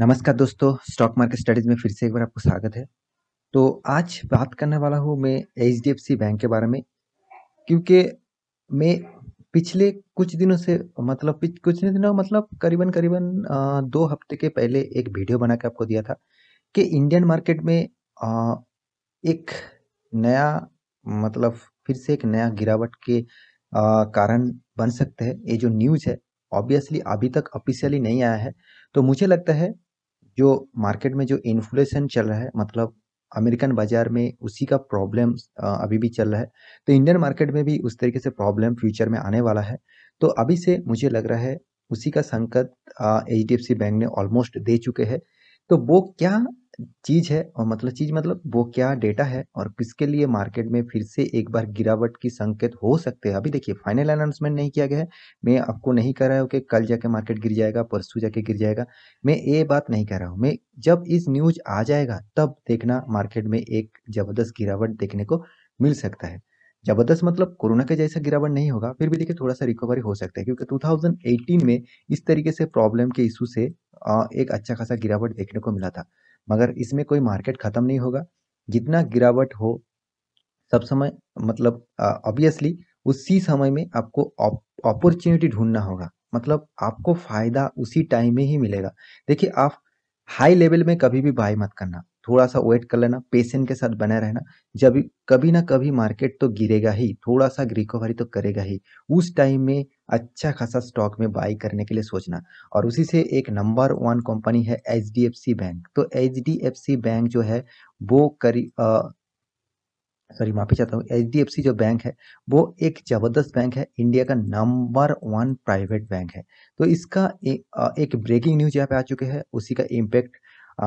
नमस्कार दोस्तों stock market studies में फिर से एक बार आपको स्वागत है तो आज बात करने वाला हूँ मैं H D F C bank के बारे में क्योंकि मैं पिछले कुछ दिनों से मतलब कुछ दिनों मतलब करीबन करीबन दो हफ्ते के पहले एक वीडियो बना के आपको दिया था कि इंडियन मार्केट में एक नया मतलब फिर से एक नया गिरावट के कारण बन सकते हैं ये जो न्यूज़ है ऑब्वियसली अभी तक ऑफिशियली नहीं आया है तो मुझे लगता है जो मार्केट में जो इन्फ्लेशन चल रहा है मतलब अमेरिकन बाजार में उसी का प्रॉब्लम अभी भी चल रहा है तो इंडियन मार्केट में भी उस तरीके से प्रॉब्लम फ्यूचर में आने वाला है तो अभी से मुझे लग रहा है उसी का संकट एच बैंक ने ऑलमोस्ट दे चुके हैं तो वो क्या चीज़ है और मतलब चीज़ मतलब वो क्या डेटा है और किसके लिए मार्केट में फिर से एक बार गिरावट की संकेत हो सकते हैं अभी देखिए फाइनल अनाउंसमेंट नहीं किया गया है मैं आपको नहीं कह रहा हूँ कि कल जाके मार्केट गिर जाएगा परसों जाके गिर जाएगा मैं ये बात नहीं कह रहा हूँ मैं जब इस न्यूज आ जाएगा तब देखना मार्केट में एक ज़बरदस्त गिरावट देखने को मिल सकता है जबरदस्त मतलब कोरोना के जैसा गिरावट नहीं होगा फिर भी देखिए थोड़ा सा रिकवरी हो सकता है क्योंकि 2018 में इस तरीके से प्रॉब्लम के इशू से एक अच्छा खासा गिरावट देखने को मिला था मगर इसमें कोई मार्केट ख़त्म नहीं होगा जितना गिरावट हो सब समय मतलब ऑब्वियसली उसी समय में आपको अपॉर्चुनिटी ढूंढना होगा मतलब आपको फ़ायदा उसी टाइम में ही मिलेगा देखिए आप हाई लेवल में कभी भी बाय मत करना थोड़ा सा वेट कर लेना पेशेंट के साथ बना रहना जब कभी ना कभी मार्केट तो गिरेगा ही थोड़ा सा रिकवरी तो करेगा ही उस टाइम में अच्छा खासा स्टॉक में बाई करने के लिए सोचना और उसी से एक नंबर वन कंपनी है एच बैंक तो एच बैंक जो है वो करी सॉरी माफी चाहता हूँ एच जो बैंक है वो एक जबरदस्त बैंक है इंडिया का नंबर वन प्राइवेट बैंक है तो इसका ए, आ, एक ब्रेकिंग न्यूज यहाँ पे आ चुके हैं उसी का इम्पैक्ट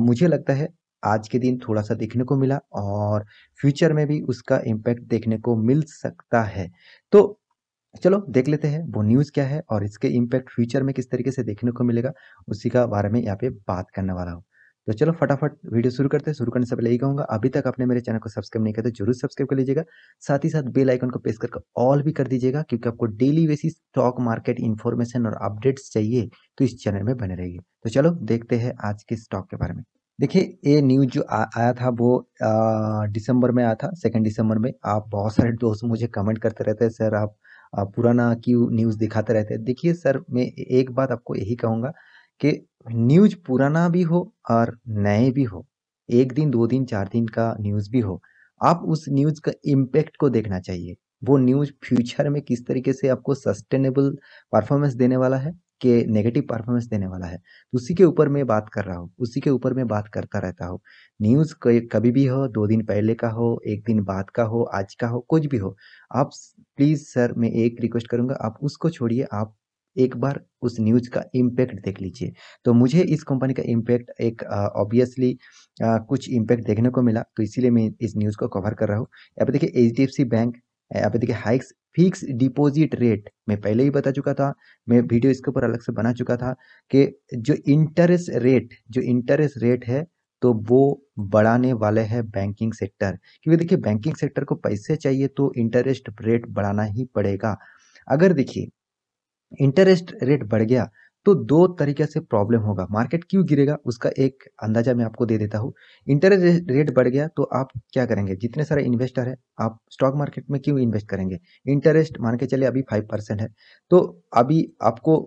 मुझे लगता है आज के दिन थोड़ा सा देखने को मिला और फ्यूचर में भी उसका इम्पैक्ट देखने को मिल सकता है तो चलो देख लेते हैं वो न्यूज़ क्या है और इसके इम्पैक्ट फ्यूचर में किस तरीके से देखने को मिलेगा उसी का बारे में यहाँ पे बात करने वाला हूँ तो चलो फटाफट वीडियो शुरू करते हैं शुरू करने से पहले यही कहूँगा अभी तक आपने मेरे चैनल को सब्सक्राइब नहीं किया तो जरूर सब्सक्राइब कर लीजिएगा साथ ही साथ बेल आइकन को प्रेस करके ऑल भी कर दीजिएगा क्योंकि आपको daily basis stock market information और अपडेट्स चाहिए तो इस चैनल में बने रहिए तो चलो देखते हैं आज के स्टॉक के बारे में देखिए ये न्यूज जो आ, आया था वो दिसंबर में आया था सेकेंड दिसंबर में आप बहुत सारे दोस्त मुझे कमेंट करते रहते हैं सर आप पुराना क्यों न्यूज़ दिखाते रहते हैं देखिए सर मैं एक बात आपको यही कहूँगा कि न्यूज पुराना भी हो और नए भी हो एक दिन दो दिन चार दिन का न्यूज भी हो आप उस न्यूज का इम्पेक्ट को देखना चाहिए वो न्यूज फ्यूचर में किस तरीके से आपको सस्टेनेबल परफॉर्मेंस देने वाला है के नेगेटिव परफॉर्मेंस देने वाला है तो उसी के ऊपर मैं बात कर रहा हूँ उसी के ऊपर मैं बात करता रहता हूँ न्यूज़ कभी भी हो दो दिन पहले का हो एक दिन बाद का हो आज का हो कुछ भी हो आप प्लीज़ सर मैं एक रिक्वेस्ट करूँगा आप उसको छोड़िए आप एक बार उस न्यूज़ का इम्पैक्ट देख लीजिए तो मुझे इस कंपनी का इम्पैक्ट एक ऑब्वियसली कुछ इम्पैक्ट देखने को मिला तो इसीलिए मैं इस न्यूज़ को कवर कर रहा हूँ यहाँ पे देखिए एच बैंक यहाँ पे देखिए हाइक्स फिक्स डिपॉजिट रेट मैं पहले ही बता चुका था मैं वीडियो इसके ऊपर अलग से बना चुका था कि जो इंटरेस्ट रेट जो इंटरेस्ट रेट है तो वो बढ़ाने वाले हैं बैंकिंग सेक्टर क्योंकि देखिए बैंकिंग सेक्टर को पैसे चाहिए तो इंटरेस्ट रेट बढ़ाना ही पड़ेगा अगर देखिए इंटरेस्ट रेट बढ़ गया तो दो तरीके से प्रॉब्लम होगा मार्केट क्यों गिरेगा उसका एक अंदाजा मैं आपको दे देता हूँ इंटरेस्ट रेट बढ़ गया तो आप क्या करेंगे जितने सारे इन्वेस्टर हैं आप स्टॉक मार्केट में क्यों इन्वेस्ट करेंगे इंटरेस्ट मान के चले अभी फाइव परसेंट है तो अभी आपको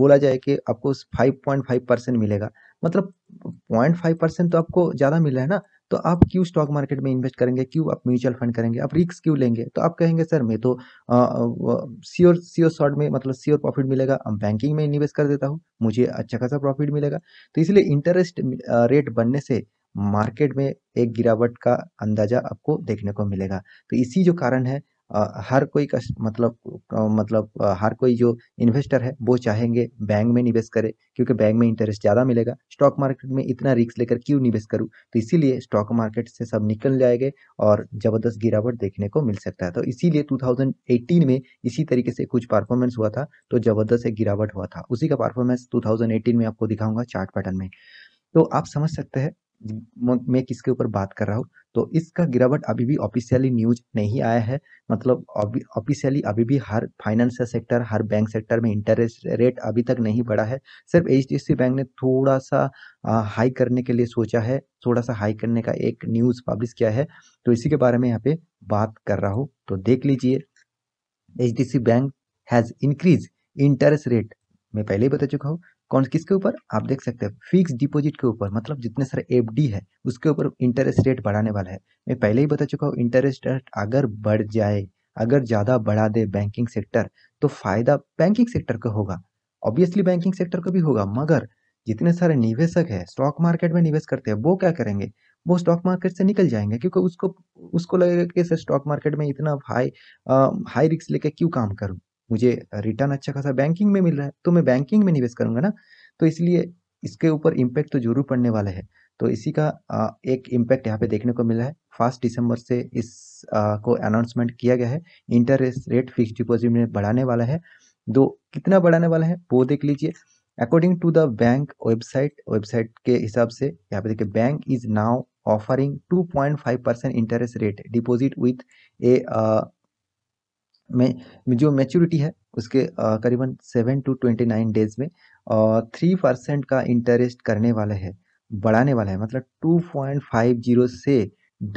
बोला जाए कि आपको फाइव पॉइंट फाइव परसेंट मिलेगा मतलब पॉइंट फाइव परसेंट तो आपको ज़्यादा मिल रहा है ना तो आप क्यों स्टॉक मार्केट में इन्वेस्ट करेंगे क्यों आप म्यूचुअल फंड करेंगे आप रिक्स क्यों लेंगे तो आप कहेंगे सर मैं तो सियोर सियोर शॉर्ट में मतलब सियोर प्रॉफिट मिलेगा बैंकिंग में इन्वेस्ट कर देता हूँ मुझे अच्छा खासा प्रॉफिट मिलेगा तो इसलिए इंटरेस्ट रेट बनने से मार्केट में एक गिरावट का अंदाजा आपको देखने को मिलेगा तो इसी जो कारण है हर कोई का मतलब मतलब हर कोई जो इन्वेस्टर है वो चाहेंगे बैंक में निवेश करे क्योंकि बैंक में इंटरेस्ट ज़्यादा मिलेगा स्टॉक मार्केट में इतना रिस्क लेकर क्यों निवेश करूँ तो इसीलिए स्टॉक मार्केट से सब निकल जाएंगे और ज़बरदस्त गिरावट देखने को मिल सकता है तो इसीलिए टू में इसी तरीके से कुछ परफॉर्मेंस हुआ था तो ज़बरदस्त एक गिरावट हुआ था उसी का परफॉर्मेंस टू में आपको दिखाऊंगा चार्ट पैटर्न में तो आप समझ सकते हैं मैं किसके ऊपर बात कर रहा हूँ तो इसका गिरावट अभी भी ऑफिशियली न्यूज नहीं आया है मतलब ऑफिशियली अभी भी हर फाइनेंशियल सेक्टर हर बैंक सेक्टर में इंटरेस्ट रेट अभी तक नहीं बढ़ा है सिर्फ एच बैंक ने थोड़ा सा हाई करने के लिए सोचा है थोड़ा सा हाई करने का एक न्यूज़ पब्लिश किया है तो इसी के बारे में यहाँ पे बात कर रहा हूँ तो देख लीजिए H bank has increase interest rate मैं पहले ही बता चुका हूँ कौन किसके ऊपर आप देख सकते हैं फिक्स डिपॉजिट के ऊपर मतलब जितने सारे एफ है उसके ऊपर इंटरेस्ट रेट बढ़ाने वाला है मैं पहले ही बता चुका हूँ इंटरेस्ट रेट अगर बढ़ जाए अगर ज़्यादा बढ़ा दे बैंकिंग सेक्टर तो फायदा बैंकिंग सेक्टर का होगा ऑब्वियसली बैंकिंग सेक्टर का भी होगा मगर जितने सारे निवेशक है स्टॉक मार्केट में निवेश करते हैं वो क्या करेंगे वो स्टॉक मार्केट से निकल जाएंगे क्योंकि उसको उसको लगेगा कि सर स्टॉक मार्केट में इतना हाई आ, हाई रिस्क लेके क्यों काम करूं मुझे रिटर्न अच्छा खासा बैंकिंग में मिल रहा है तो मैं बैंकिंग में निवेश करूंगा ना तो इसलिए इसके ऊपर इम्पैक्ट तो जरूर पड़ने वाला है तो इसी का एक इम्पैक्ट यहाँ पे देखने को मिला है फर्स्ट दिसंबर से इस को अनाउंसमेंट किया गया है इंटरेस्ट रेट फिक्स डिपॉजिट में बढ़ाने वाला है दो कितना बढ़ाने वाला है वो देख लीजिए according to the bank website website के हिसाब से यहाँ पे देखिए bank is now offering 2.5 percent interest rate deposit with a में जो मेच्योरिटी है उसके करीबन seven to twenty nine days में थ्री परसेंट का इंटरेस्ट करने वाला है बढ़ाने वाला है मतलब टू पॉइंट फाइव जीरो से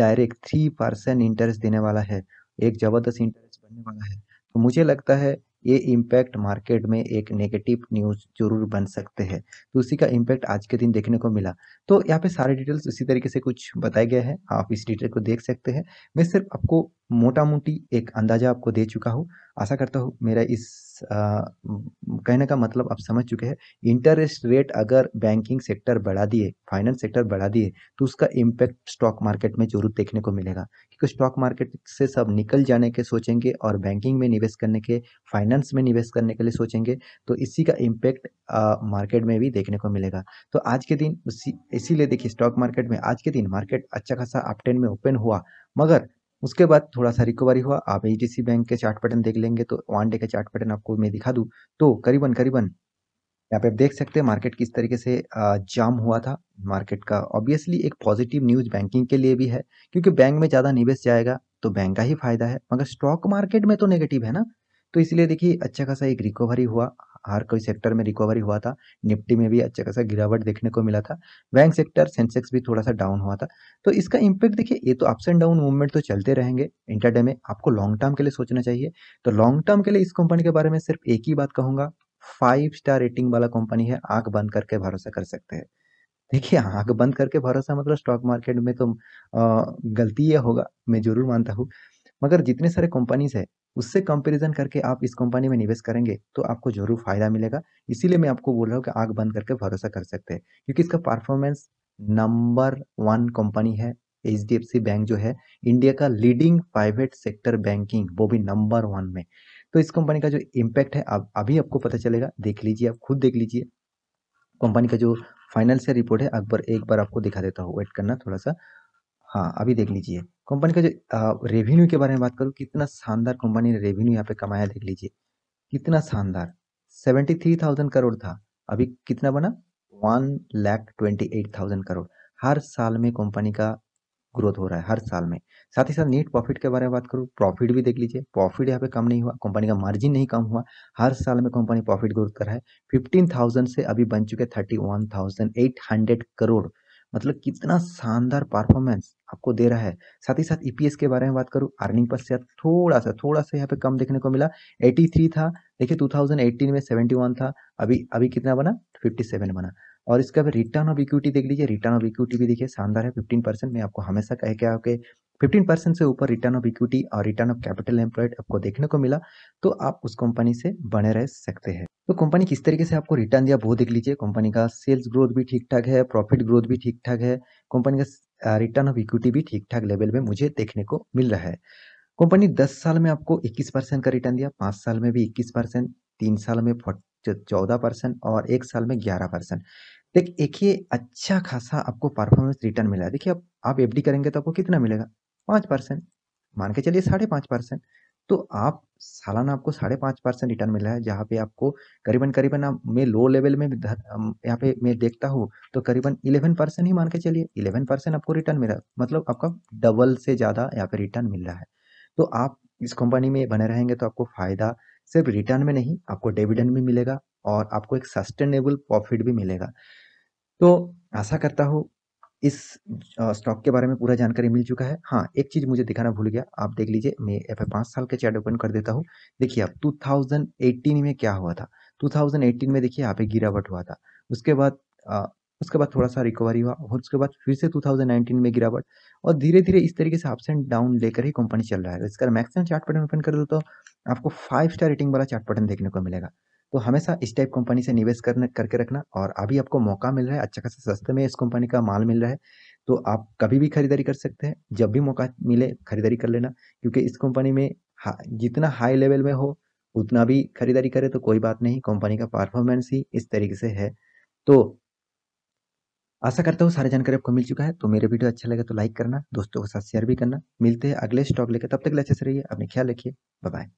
डायरेक्ट थ्री परसेंट इंटरेस्ट देने वाला है एक ज़बरदस्त इंटरेस्ट बनने वाला है तो मुझे लगता है ये इम्पैक्ट मार्केट में एक नेगेटिव न्यूज़ जरूर बन सकते हैं तो उसी का इम्पैक्ट आज के दिन देखने को मिला तो यहाँ पे सारे डिटेल्स उसी तरीके से कुछ बताया गया है आप इस डिटेल को देख सकते हैं मैं सिर्फ आपको मोटा मोटी एक अंदाज़ा आपको दे चुका हूँ आशा करता हूँ मेरा इस आ, कहने का मतलब आप समझ चुके हैं इंटरेस्ट रेट अगर बैंकिंग सेक्टर बढ़ा दिए फाइनेंस सेक्टर बढ़ा दिए तो उसका इम्पैक्ट स्टॉक मार्केट में जरूर देखने को मिलेगा क्योंकि स्टॉक मार्केट से सब निकल जाने के सोचेंगे और बैंकिंग में निवेश करने के फाइनेंस में निवेश करने के लिए सोचेंगे तो इसी का इम्पैक्ट मार्केट में भी देखने को मिलेगा तो आज के दिन इसीलिए देखिए स्टॉक मार्केट में आज के दिन मार्केट अच्छा खासा अपटेन में ओपन हुआ मगर उसके बाद थोड़ा सा रिकवरी हुआ आप एच बैंक के चार्ट पैटर्न देख लेंगे तो वन डे का चार्ट पैटर्न आपको मैं दिखा दूँ तो करीबन करीबन यहाँ पे आप देख सकते हैं मार्केट किस तरीके से जाम हुआ था मार्केट का ऑब्वियसली एक पॉजिटिव न्यूज़ बैंकिंग के लिए भी है क्योंकि बैंक में ज़्यादा निवेश जाएगा तो बैंक का ही फायदा है मगर स्टॉक मार्केट में तो नेगेटिव है ना तो इसलिए देखिए अच्छा खासा एक रिकवरी हुआ हर कोई सेक्टर में रिकवरी हुआ था निफ्टी में भी अच्छे खासा गिरावट देखने को मिला था बैंक सेक्टर सेंसेक्स भी थोड़ा सा डाउन हुआ था तो इसका इम्पैक्ट देखिए ये तो अप्स एंड डाउन मूवमेंट तो चलते रहेंगे इंटरडे में आपको लॉन्ग टर्म के लिए सोचना चाहिए तो लॉन्ग टर्म के लिए इस कंपनी के बारे में सिर्फ एक ही बात कहूंगा फाइव स्टार रेटिंग वाला कंपनी है आंख बंद करके भरोसा कर सकते हैं देखिए आंख बंद करके भरोसा मतलब स्टॉक मार्केट में तो गलती यह होगा मैं जरूर मानता हूँ मगर जितने सारे कंपनीज है उससे कंपैरिजन करके आप इस कंपनी में निवेश करेंगे तो आपको जरूर फायदा मिलेगा इसीलिए मैं आपको बोल रहा हूँ कि आग बंद करके भरोसा कर सकते हैं क्योंकि इसका परफॉर्मेंस नंबर वन कंपनी है एच बैंक जो है इंडिया का लीडिंग प्राइवेट सेक्टर बैंकिंग वो भी नंबर वन में तो इस कंपनी का जो इम्पैक्ट है अब अभी आपको पता चलेगा देख लीजिए आप खुद देख लीजिए कंपनी का जो फाइनेंशियल रिपोर्ट है अकबर एक बार आपको दिखा देता हूँ वेट करना थोड़ा सा हाँ अभी देख लीजिए कंपनी का जो रेवेन्यू के बारे में बात करूँ कितना शानदार कंपनी ने रेवेन्यू यहाँ पे कमाया देख लीजिए कितना शानदार सेवेंटी थ्री थाउजेंड करोड़ था अभी कितना बना one lakh twenty eight thousand crore हर साल में कंपनी का ग्रोथ हो रहा है हर साल में साथ ही साथ नेट प्रॉफिट के बारे में बात करूँ प्रॉफिट भी देख लीजिए प्रॉफिट यहाँ पे कम नहीं हुआ कंपनी का मार्जिन नहीं कम हुआ हर साल में कंपनी प्रॉफिट ग्रोथ कर रहा है फिफ्टीन थाउजेंड से अभी बन चुके thirty one thousand eight hundred crore मतलब कितना शानदार परफॉर्मेंस आपको दे रहा है साथ ही साथ ईपीएस e के बारे में बात करूं अर्निंग पर शेयर थोड़ा सा थोड़ा सा यहाँ पे कम देखने को मिला 83 था देखिए 2018 में 71 था अभी अभी कितना बना 57 बना और इसका रिटर्न ऑफ इक्विटी देख लीजिए रिटर्न ऑफ इक्विटी भी देखिए शानदार है फिफ्टीन परसेंट मैं आपको हमेशा कह के आपके फिफ्टीन परसेंट से ऊपर रिटर्न ऑफ इक्विटी और रिटर्न ऑफ कैपिटल एम्प्लॉयड आपको देखने को मिला तो आप उस कंपनी से बने रह सकते हैं तो कंपनी किस तरीके से आपको रिटर्न दिया वो देख लीजिए कंपनी का सेल्स ग्रोथ भी ठीक ठाक है प्रॉफिट ग्रोथ भी ठीक ठाक है कंपनी का रिटर्न ऑफ इक्विटी भी ठीक ठाक लेवल में मुझे देखने को मिल रहा है कंपनी 10 साल में आपको 21 परसेंट का रिटर्न दिया पाँच साल में भी 21 परसेंट तीन साल में चौदह परसेंट और एक साल में ग्यारह परसेंट देख देखिए अच्छा खासा आपको परफॉर्मेंस रिटर्न मिला देखिए अब आप एफ करेंगे तो आपको कितना मिलेगा पाँच परसेंट मान के चलिए साढ़े पाँच परसेंट तो आप सालाना आपको साढ़े पाँच परसेंट रिटर्न मिला है जहाँ पे आपको करीबन करीबन आप मैं लो लेवल में यहाँ पे मैं देखता हूँ तो करीबन इलेवन परसेंट ही मान के चलिए इलेवन परसेंट आपको रिटर्न मिला मतलब आपका डबल से ज़्यादा यहाँ पे रिटर्न मिल रहा है तो आप इस कंपनी में बने रहेंगे तो आपको फ़ायदा सिर्फ रिटर्न में नहीं आपको डिविडेंड भी मिलेगा और आपको एक सस्टेनेबल प्रॉफिट भी मिलेगा तो आशा करता हूँ इस स्टॉक के बारे में पूरा जानकारी मिल चुका है हाँ एक चीज़ मुझे दिखाना भूल गया आप देख लीजिए मैं एफ पाँच साल का चैट ओपन कर देता हूँ देखिए आप 2018 में क्या हुआ था 2018 में देखिए यहाँ पे गिरावट हुआ था उसके बाद आ, उसके बाद थोड़ा सा रिकवरी हुआ और उसके बाद फिर से 2019 में गिरावट और धीरे धीरे इस तरीके से अप्स एंड डाउन लेकर ही कंपनी चल रहा है इसका मैक्सिमम चार्ट पैटर्न ओपन कर दो हूँ तो आपको फाइव स्टार रेटिंग वाला चार्ट पैटर्न देखने को मिलेगा तो हमेशा इस टाइप कंपनी से निवेश करने करके रखना और अभी आपको मौका मिल रहा है अच्छा खासा सस्ते में इस कंपनी का माल मिल रहा है तो आप कभी भी खरीदारी कर सकते हैं जब भी मौका मिले खरीदारी कर लेना क्योंकि इस कंपनी में हा, जितना हाई लेवल में हो उतना भी खरीदारी करे तो कोई बात नहीं कंपनी का परफॉर्मेंस ही इस तरीके से है तो आशा करता हूँ सारी जानकारी आपको मिल चुका है तो मेरे वीडियो अच्छा लगे तो लाइक करना दोस्तों के साथ शेयर भी करना मिलते हैं अगले स्टॉक लेकर तब तक अच्छे से रहिए अपने ख्याल रखिए बाय